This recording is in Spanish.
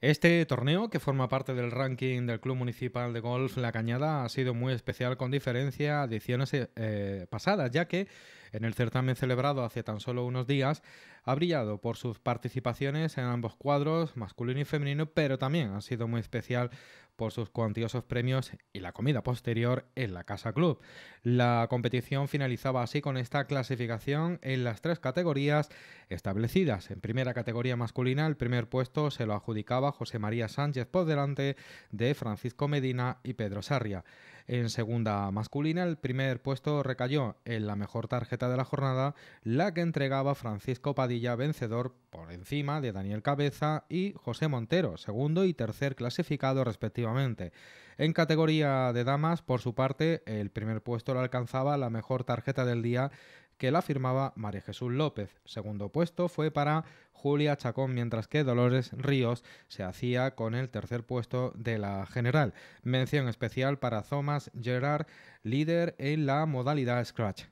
Este torneo, que forma parte del ranking del Club Municipal de Golf La Cañada, ha sido muy especial con diferencia a ediciones eh, pasadas, ya que en el certamen celebrado hace tan solo unos días ha brillado por sus participaciones en ambos cuadros, masculino y femenino, pero también ha sido muy especial por sus cuantiosos premios y la comida posterior en la Casa Club. La competición finalizaba así con esta clasificación en las tres categorías establecidas. En primera categoría masculina, el primer puesto se lo adjudicaba José María Sánchez por delante de Francisco Medina y Pedro Sarria. En segunda masculina, el primer puesto recayó en la mejor tarjeta de la jornada, la que entregaba Francisco Padilla, vencedor por encima de Daniel Cabeza y José Montero, segundo y tercer clasificado respectivamente en categoría de damas, por su parte, el primer puesto lo alcanzaba la mejor tarjeta del día que la firmaba María Jesús López. Segundo puesto fue para Julia Chacón, mientras que Dolores Ríos se hacía con el tercer puesto de la general. Mención especial para Thomas Gerard, líder en la modalidad Scratch.